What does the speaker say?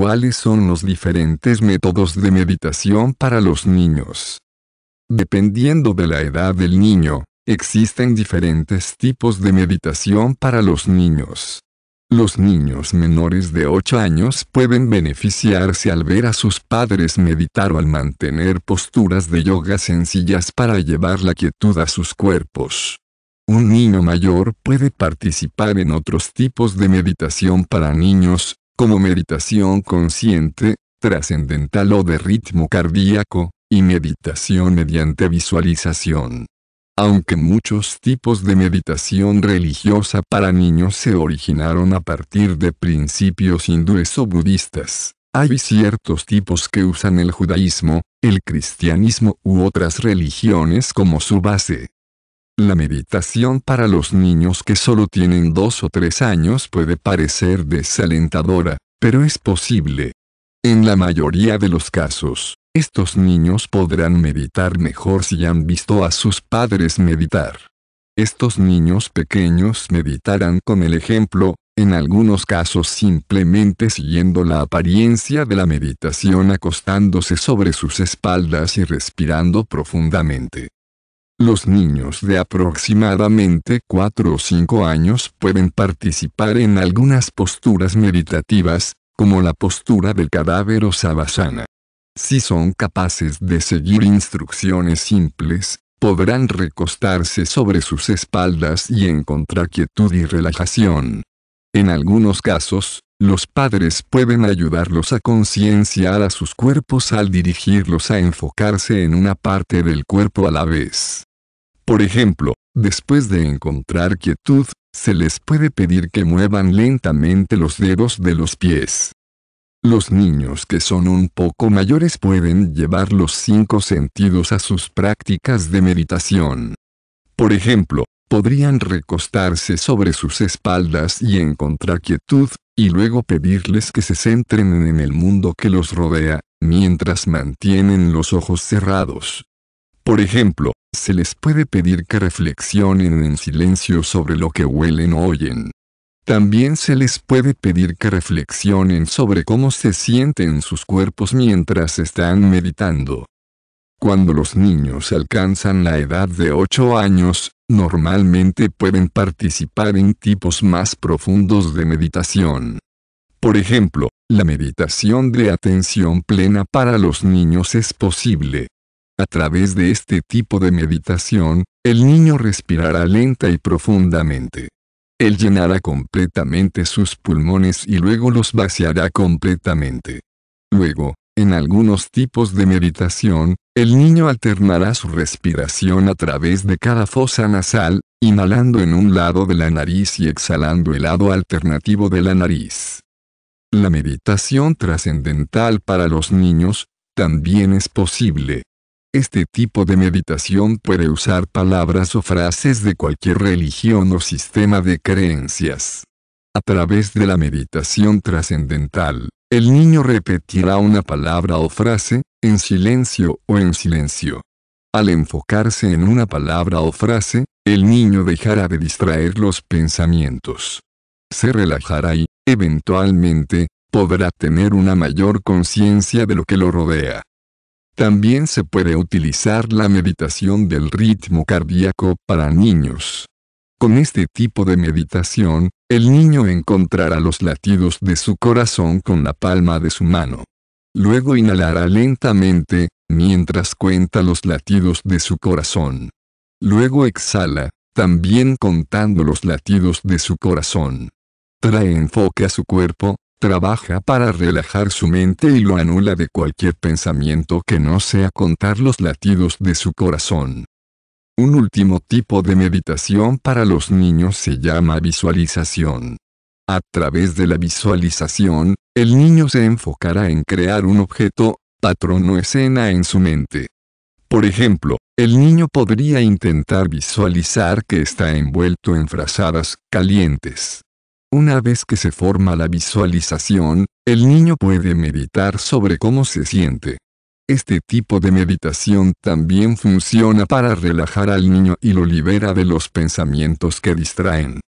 ¿Cuáles son los diferentes métodos de meditación para los niños? Dependiendo de la edad del niño, existen diferentes tipos de meditación para los niños. Los niños menores de 8 años pueden beneficiarse al ver a sus padres meditar o al mantener posturas de yoga sencillas para llevar la quietud a sus cuerpos. Un niño mayor puede participar en otros tipos de meditación para niños, como meditación consciente, trascendental o de ritmo cardíaco, y meditación mediante visualización. Aunque muchos tipos de meditación religiosa para niños se originaron a partir de principios hindúes o budistas, hay ciertos tipos que usan el judaísmo, el cristianismo u otras religiones como su base. La meditación para los niños que solo tienen dos o tres años puede parecer desalentadora, pero es posible. En la mayoría de los casos, estos niños podrán meditar mejor si han visto a sus padres meditar. Estos niños pequeños meditarán con el ejemplo, en algunos casos simplemente siguiendo la apariencia de la meditación acostándose sobre sus espaldas y respirando profundamente. Los niños de aproximadamente 4 o 5 años pueden participar en algunas posturas meditativas, como la postura del cadáver o sabasana. Si son capaces de seguir instrucciones simples, podrán recostarse sobre sus espaldas y encontrar quietud y relajación. En algunos casos, los padres pueden ayudarlos a concienciar a sus cuerpos al dirigirlos a enfocarse en una parte del cuerpo a la vez. Por ejemplo, después de encontrar quietud, se les puede pedir que muevan lentamente los dedos de los pies. Los niños que son un poco mayores pueden llevar los cinco sentidos a sus prácticas de meditación. Por ejemplo, podrían recostarse sobre sus espaldas y encontrar quietud, y luego pedirles que se centren en el mundo que los rodea, mientras mantienen los ojos cerrados. Por ejemplo, se les puede pedir que reflexionen en silencio sobre lo que huelen o oyen. También se les puede pedir que reflexionen sobre cómo se sienten sus cuerpos mientras están meditando. Cuando los niños alcanzan la edad de 8 años, normalmente pueden participar en tipos más profundos de meditación. Por ejemplo, la meditación de atención plena para los niños es posible, a través de este tipo de meditación, el niño respirará lenta y profundamente. Él llenará completamente sus pulmones y luego los vaciará completamente. Luego, en algunos tipos de meditación, el niño alternará su respiración a través de cada fosa nasal, inhalando en un lado de la nariz y exhalando el lado alternativo de la nariz. La meditación trascendental para los niños también es posible. Este tipo de meditación puede usar palabras o frases de cualquier religión o sistema de creencias. A través de la meditación trascendental, el niño repetirá una palabra o frase, en silencio o en silencio. Al enfocarse en una palabra o frase, el niño dejará de distraer los pensamientos. Se relajará y, eventualmente, podrá tener una mayor conciencia de lo que lo rodea. También se puede utilizar la meditación del ritmo cardíaco para niños. Con este tipo de meditación, el niño encontrará los latidos de su corazón con la palma de su mano. Luego inhalará lentamente, mientras cuenta los latidos de su corazón. Luego exhala, también contando los latidos de su corazón. Trae enfoque a su cuerpo, Trabaja para relajar su mente y lo anula de cualquier pensamiento que no sea contar los latidos de su corazón. Un último tipo de meditación para los niños se llama visualización. A través de la visualización, el niño se enfocará en crear un objeto, patrón o escena en su mente. Por ejemplo, el niño podría intentar visualizar que está envuelto en frazadas calientes. Una vez que se forma la visualización, el niño puede meditar sobre cómo se siente. Este tipo de meditación también funciona para relajar al niño y lo libera de los pensamientos que distraen.